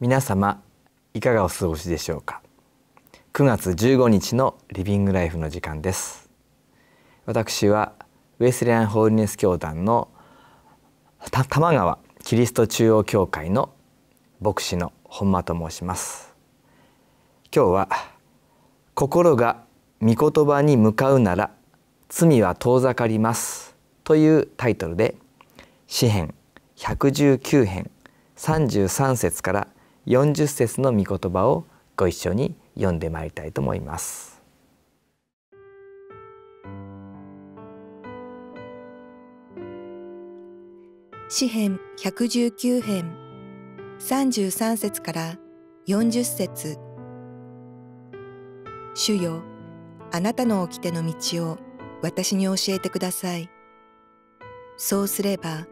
皆様いかがお過ごしでしょうか9月15日のリビングライフの時間です私はウェスレアンホールネス教団の多摩川キリスト中央教会の牧師の本間と申します今日は心が御言葉に向かうなら罪は遠ざかりますというタイトルで詩編119編33節から40節の御言葉をご一緒に読んでまいりたいと思います。詩編119編33節から40節主よ、あなたの掟の道を私に教えてください。そうすれば、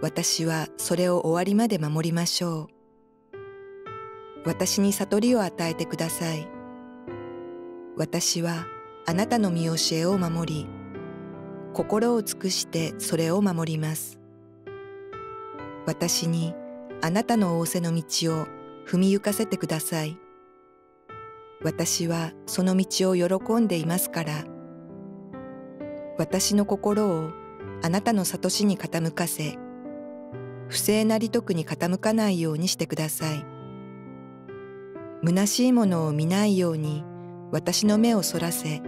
私はそれを終わりまで守りましょう。私に悟りを与えてください。私はあなたの見教えを守り、心を尽くしてそれを守ります。私にあなたの仰せの道を踏み行かせてください。私はその道を喜んでいますから、私の心をあなたの悟しに傾かせ、不正な利得に傾かないようにしてください。虚しいものを見ないように私の目をそらせ、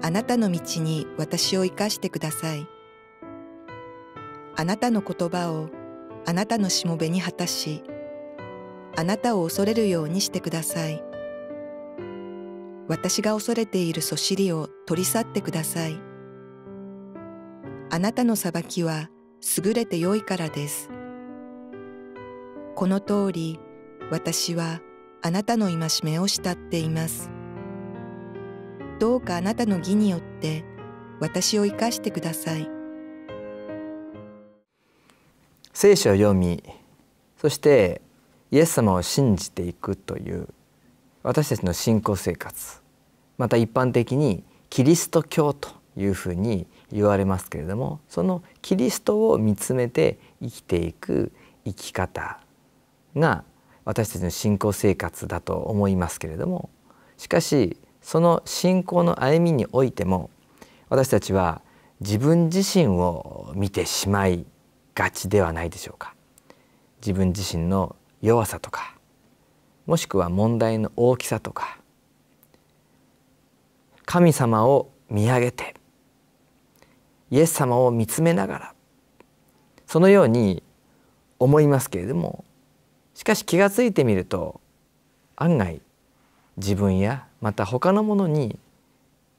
あなたの道に私を生かしてください。あなたの言葉をあなたのしもべに果たし、あなたを恐れるようにしてください。私が恐れているそしりを取り去ってください。あなたの裁きは優れて良いからです。この通り、私はあなたの戒めを慕っていますどうかあなたの義によって私を生かしてください聖書を読みそしてイエス様を信じていくという私たちの信仰生活また一般的にキリスト教というふうに言われますけれどもそのキリストを見つめて生きていく生き方が私たちの信仰生活だと思いますけれどもしかしその信仰の歩みにおいても私たちは自分自身を見てしまいがちではないでしょうか自分自身の弱さとかもしくは問題の大きさとか神様を見上げてイエス様を見つめながらそのように思いますけれどもしかし気が付いてみると案外自分やまた他のものに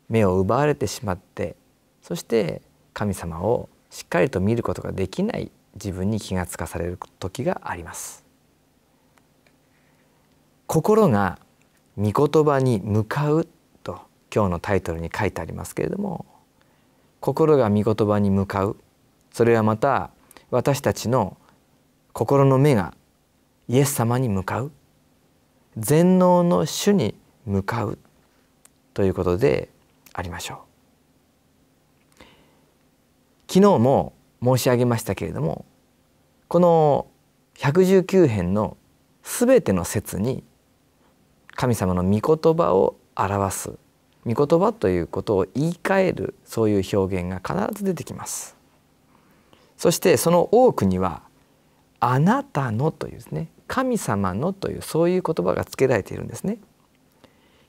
目を奪われてしまってそして神様をしっかりと見ることができない自分に気がつかされる時があります。心が御言葉に向かうと今日のタイトルに書いてありますけれども心が御言葉に向かうそれはまた私たちの心の目がイエス様に向かう全能の主に向かうということでありましょう昨日も申し上げましたけれどもこの119編の全ての説に神様の御言葉を表す御言葉ということを言い換えるそういう表現が必ず出てきますそしてその多くには「あなたの」というですね「神様の」というそういう言葉が付けられているんですね。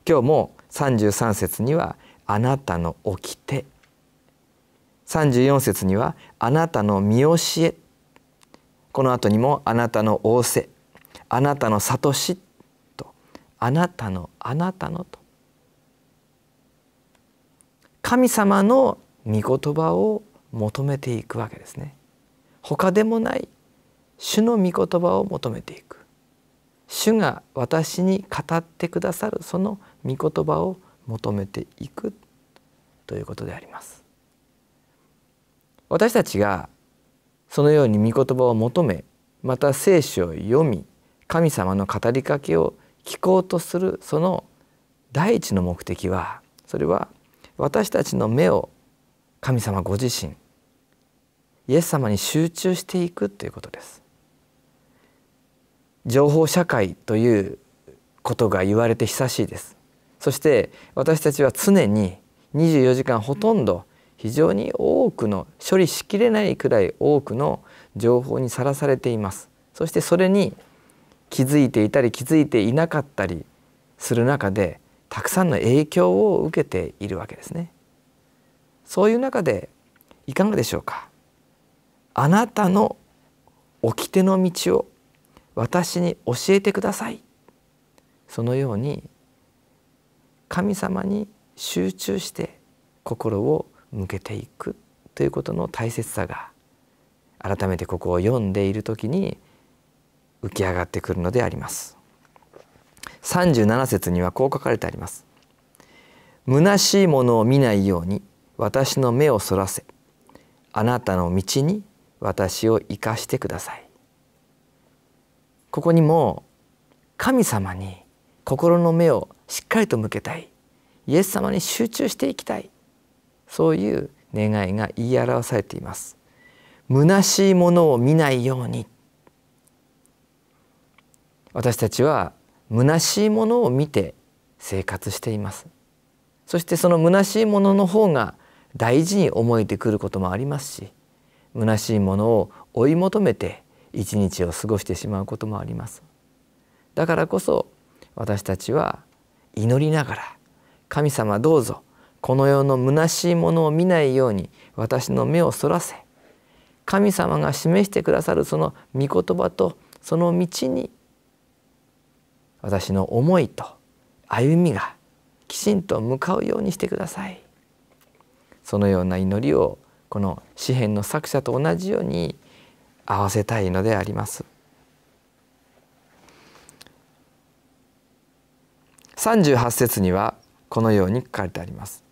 今日も33節には「あなたの掟」34節には「あなたの見教え」この後にも「あなたの仰せ」「あなたの諭し」と「あなたのあなたの」と神様の御言葉を求めていくわけですね。他でもない主の御言葉を求めていく主が私に語ってくださるその御言葉を求めていくということであります私たちがそのように御言葉を求めまた聖書を読み神様の語りかけを聞こうとするその第一の目的はそれは私たちの目を神様ご自身イエス様に集中していくということです情報社会ということが言われて久しいですそして私たちは常に24時間ほとんど非常に多くの処理しきれないくらい多くの情報にさらされていますそしてそれに気づいていたり気づいていなかったりする中でたくさんの影響を受けているわけですねそういう中でいかがでしょうかあなたの掟の道を私に教えてくださいそのように神様に集中して心を向けていくということの大切さが改めてここを読んでいる時に浮き上がってくるのであります37節にはこう書かれてあります虚しいものを見ないように私の目をそらせあなたの道に私を生かしてくださいここにも神様に心の目をしっかりと向けたいイエス様に集中していきたいそういう願いが言い表されています虚しいものを見ないように私たちは虚しいものを見て生活していますそしてその虚しいものの方が大事に思えてくることもありますし虚しいものを追い求めて一日を過ごしてしまうこともありますだからこそ私たちは祈りながら「神様どうぞこの世の虚しいものを見ないように私の目をそらせ神様が示してくださるその御言葉とその道に私の思いと歩みがきちんと向かうようにしてください」そのような祈りをこの詩篇の作者と同じように「合わせたいのであります。38節にはこのように書かれてあります。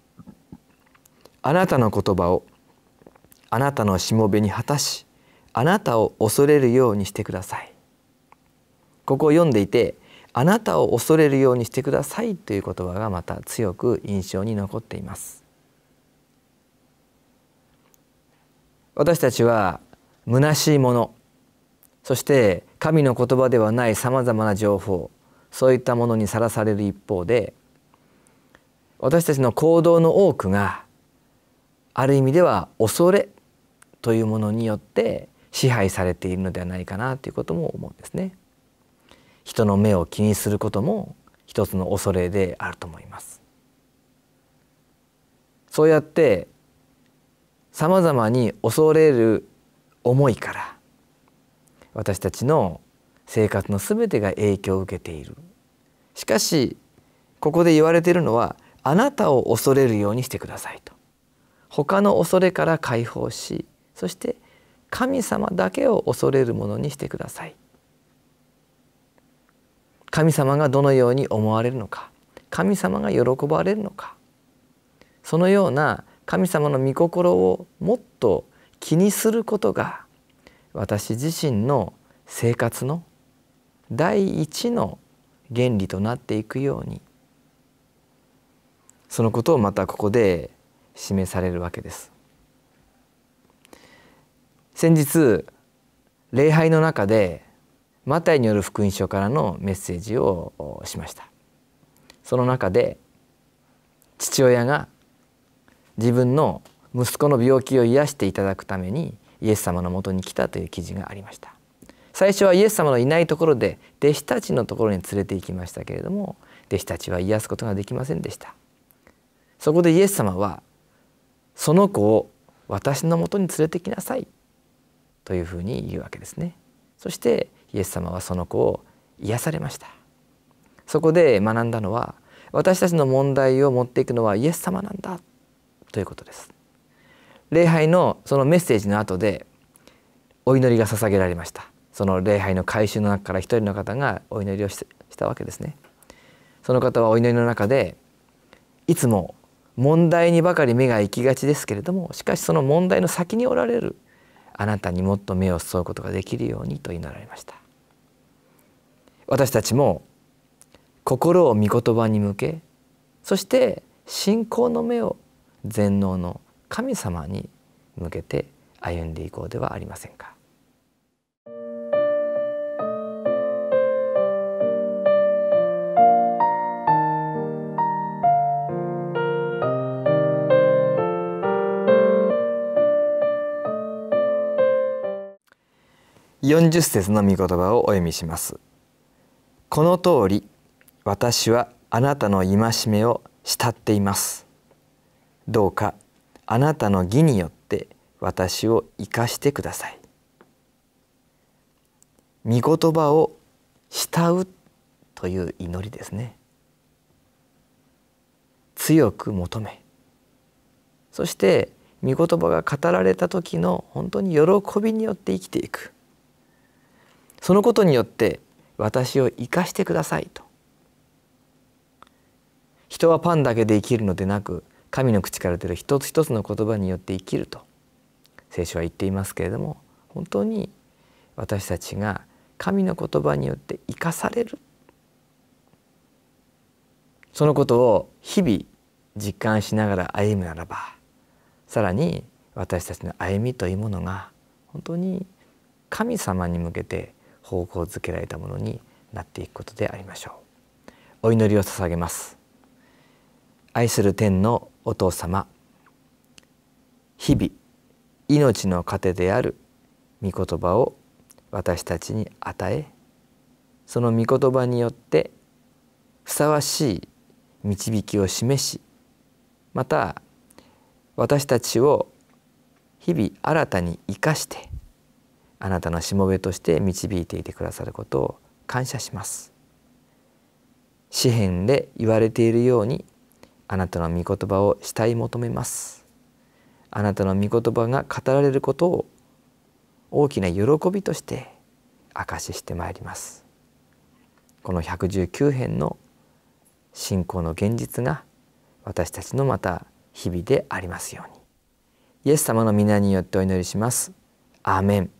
あなたの言葉をあなたのしもべに果たしあなたを恐れるようにしてください。ここを読んでいてあなたを恐れるようにしてくださいという言葉がまた強く印象に残っています。私たちは虚しいものそして神の言葉ではないさまざまな情報そういったものにさらされる一方で私たちの行動の多くがある意味では恐れというものによって支配されているのではないかなということも思うんですね。人の目を気にすることも一つの恐れであると思います。そうやってさまざまに恐れる思いから私たちの生活の全てが影響を受けているしかしここで言われているのはあなたを恐れるようにしてくださいと他の恐れから解放しそして神様だけを恐れるものにしてください神様がどのように思われるのか神様が喜ばれるのかそのような神様の御心をもっと気にすることが私自身の生活の第一の原理となっていくようにそのことをまたここで示されるわけです。先日礼拝の中でマタイによる福音書からのメッセージをしました。その中で父親が自分の息子の病気を癒していただくためにイエス様のもとに来たという記事がありました最初はイエス様のいないところで弟子たちのところに連れて行きましたけれども弟子たちは癒すことができませんでしたそこでイエス様はその子を私のもとに連れてきなさいというふうに言うわけですねそしてイエス様はその子を癒されましたそこで学んだのは私たちの問題を持っていくのはイエス様なんだということです礼拝のそのメッセージの後でお祈りが捧げられましたその礼拝の改収の中から一人の方がお祈りをしたわけですねその方はお祈りの中でいつも問題にばかり目が行きがちですけれどもしかしその問題の先におられるあなたにもっと目を注ぐことができるようにと祈られました私たちも心を御言葉に向けそして信仰の目を全能の神様に向けて歩んでいこうではありませんか。40節の御言葉をお読みします。この通り私はあなたの戒めを慕っています。どうかあなたの義によって私を生かしてください。御言葉を慕うという祈りですね。強く求めそして御言葉が語られた時の本当に喜びによって生きていくそのことによって私を生かしてくださいと人はパンだけで生きるのでなく神の口から出る一つ一つの言葉によって生きると聖書は言っていますけれども本当に私たちが神の言葉によって生かされるそのことを日々実感しながら歩むならばさらに私たちの歩みというものが本当に神様に向けて方向づけられたものになっていくことでありましょう。お祈りを捧げます愛する天のお父様日々命の糧である御言葉を私たちに与えその御言葉によってふさわしい導きを示しまた私たちを日々新たに生かしてあなたのしもべとして導いていてくださることを感謝します。詩篇で言われているようにあなたの御言葉をたい求めますあなたの御言葉が語られることを大きな喜びとして証ししてまいりますこの119編の信仰の現実が私たちのまた日々でありますようにイエス様の皆によってお祈りしますアーメン